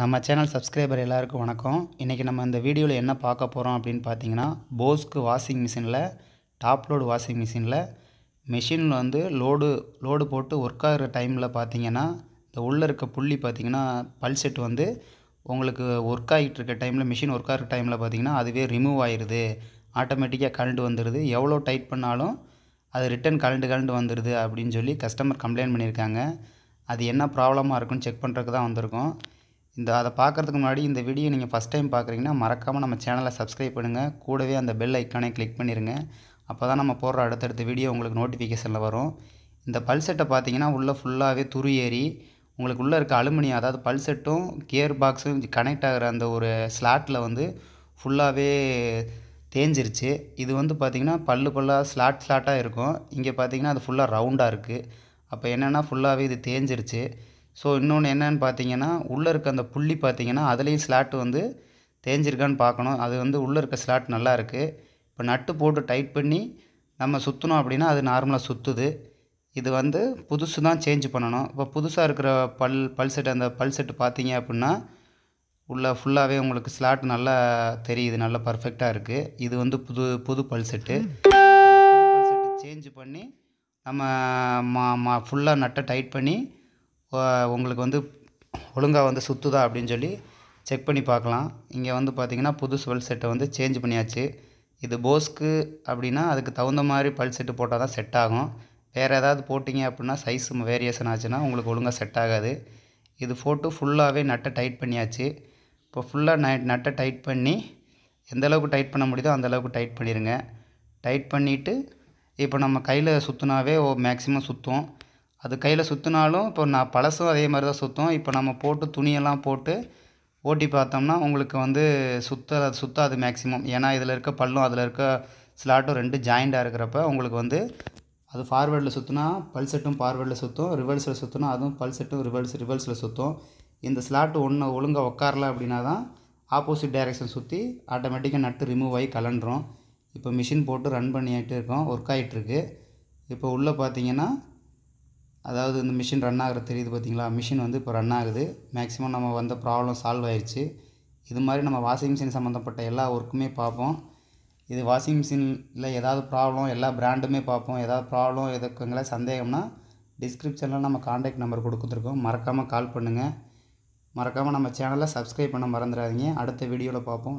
நம்ம channel subscriber எல்லாருக்கும் வணக்கம் இன்றைக்கி நம்ம இந்த வீடியோவில் என்ன பார்க்க போகிறோம் அப்படின்னு பார்த்தீங்கன்னா போஸ்க்கு வாஷிங் மிஷினில் டாப் லோடு வாஷிங் மிஷினில் மிஷினில் வந்து லோடு லோடு போட்டு ஒர்க் ஆகிற டைமில் பார்த்தீங்கன்னா இந்த உள்ளே இருக்க புள்ளி பார்த்திங்கன்னா பல்செட் வந்து உங்களுக்கு ஒர்க் ஆகிட்டு இருக்க டைமில் மிஷின் ஒர்க் ஆகிற டைமில் பார்த்திங்கன்னா அதுவே ரிமூவ் ஆயிடுது ஆட்டோமேட்டிக்காக கரண்ட்டு வந்துடுது எவ்வளோ டைட் பண்ணாலும் அது ரிட்டன் கரண்ட் கரண்ட் வந்துடுது அப்படின்னு சொல்லி கஸ்டமர் கம்ப்ளைண்ட் பண்ணியிருக்காங்க அது என்ன ப்ராப்ளமாக இருக்குன்னு செக் பண்ணுறதுக்கு தான் வந்திருக்கோம் இந்த அதை பார்க்குறதுக்கு முன்னாடி இந்த வீடியோ நீங்கள் ஃபஸ்ட் டைம் பார்க்குறீங்கன்னா மறக்காமல் நம்ம சேனலை சப்ஸ்கிரைப் பண்ணுங்கள் கூடவே அந்த பெல் ஐக்கானே கிளிக் பண்ணிடுங்க அப்போ தான் நம்ம போடுற அடுத்தடுத்த வீடியோ உங்களுக்கு நோட்டிஃபிகேஷனில் வரும் இந்த பல் செட்டை பார்த்தீங்கன்னா உள்ளே ஃபுல்லாகவே துரு ஏறி உங்களுக்கு உள்ளே இருக்க அலுமினியம் அதாவது பல் செட்டும் கியர் பாக்ஸும் கனெக்ட் ஆகிற அந்த ஒரு ஸ்லாட்டில் வந்து ஃபுல்லாகவே தேஞ்சிருச்சு இது வந்து பார்த்திங்கன்னா பல்லு பல்லாக ஸ்லாட் ஸ்லாட்டாக இருக்கும் இங்கே பார்த்திங்கன்னா அது ஃபுல்லாக ரவுண்டாக இருக்குது அப்போ என்னென்னா ஃபுல்லாகவே இது தேஞ்சிருச்சு ஸோ இன்னொன்று என்னன்னு பார்த்தீங்கன்னா உள்ளே இருக்க அந்த புள்ளி பார்த்தீங்கன்னா அதுலேயும் ஸ்லாட் வந்து தேஞ்சிருக்கான்னு பார்க்கணும் அது வந்து உள்ளே இருக்க ஸ்லாட் நல்லா இருக்குது இப்போ நட்டு போட்டு டைட் பண்ணி நம்ம சுற்றினோம் அப்படின்னா அது நார்மலாக சுற்றுது இது வந்து புதுசு தான் சேஞ்ச் பண்ணணும் இப்போ புதுசாக இருக்கிற பல் பல் செட் அந்த பல் செட்டு பார்த்தீங்க அப்படின்னா உள்ளே ஃபுல்லாகவே உங்களுக்கு ஸ்லாட் நல்லா தெரியுது நல்லா பர்ஃபெக்டாக இருக்குது இது வந்து புது புது பல் செட்டு பல் செட்டு சேஞ்சு பண்ணி நம்ம மா மா ஃபுல்லாக நட்டை டைட் பண்ணி உங்களுக்கு வந்து ஒழுங்காக வந்து சுற்றுதா அப்படின்னு சொல்லி செக் பண்ணி பார்க்கலாம் இங்கே வந்து பார்த்திங்கன்னா புது பல் செட்டை வந்து சேஞ்ச் பண்ணியாச்சு இது போஸ்க்கு அப்படின்னா அதுக்கு தகுந்த மாதிரி பல் செட்டு போட்டால் தான் செட் ஆகும் வேறு ஏதாவது போட்டிங்க அப்படின்னா சைஸ் வேரியேஷன் ஆச்சுன்னா உங்களுக்கு ஒழுங்காக செட் ஆகாது இது போட்டு ஃபுல்லாகவே நட்டை டைட் பண்ணியாச்சு இப்போ ஃபுல்லாக நை நட்டை டைட் பண்ணி எந்த அளவுக்கு டைட் பண்ண முடியுதோ அந்த அளவுக்கு டைட் பண்ணிடுங்க டைட் பண்ணிவிட்டு இப்போ நம்ம கையில் சுற்றுனாவே மேக்ஸிமம் சுற்றும் அது கையில் சுற்றினாலும் இப்போ நான் பழசும் அதே மாதிரி தான் சுற்றும் இப்போ நம்ம போட்டு துணியெல்லாம் போட்டு ஓட்டி பார்த்தோம்னா உங்களுக்கு வந்து சுத்த சுத்தாது மேக்ஸிமம் ஏன்னா இதில் இருக்க பல்லும் அதில் இருக்க ஸ்லாட்டும் ரெண்டு ஜாயிண்டாக இருக்கிறப்ப உங்களுக்கு வந்து அது ஃபார்வேர்டில் சுற்றினா பல்செட்டும் ஃபார்வேர்டில் சுற்றும் ரிவர்ஸில் சுற்றினா அதுவும் பல்செட்டும் ரிவர்ஸ் ரிவர்ஸில் சுற்றும் இந்த ஸ்லாட்டு ஒன்று ஒழுங்காக உட்காரல அப்படின்னா தான் ஆப்போசிட் டைரெக்ஷன் சுற்றி ஆட்டோமேட்டிக்காக நட்டு ரிமூவ் ஆகி கலண்டுறோம் இப்போ மிஷின் போட்டு ரன் பண்ணிகிட்டு இருக்கோம் ஒர்க் ஆகிட்டுருக்கு இப்போ உள்ளே பார்த்தீங்கன்னா அதாவது இந்த மிஷின் ரன் ஆகிற தெரியுது பார்த்தீங்களா மிஷின் வந்து இப்போ ரன் ஆகுது மேக்ஸிமம் நம்ம வந்த ப்ராப்ளம் சால்வ் ஆயிடுச்சு இது மாதிரி நம்ம வாஷிங் மிஷின் சம்மந்தப்பட்ட எல்லா ஒர்க்குமே பார்ப்போம் இது வாஷிங் மிஷினில் ஏதாவது ப்ராப்ளம் எல்லா பிராண்டுமே பார்ப்போம் ஏதாவது ப்ராப்ளம் எதுக்குங்களா சந்தேகம்னா டிஸ்கிரிப்ஷனில் நம்ம காண்டாக்ட் நம்பர் கொடுத்துருக்கோம் மறக்காமல் கால் பண்ணுங்கள் மறக்காமல் நம்ம சேனலை சப்ஸ்கிரைப் பண்ண மறந்துடாதீங்க அடுத்த வீடியோவில் பார்ப்போம்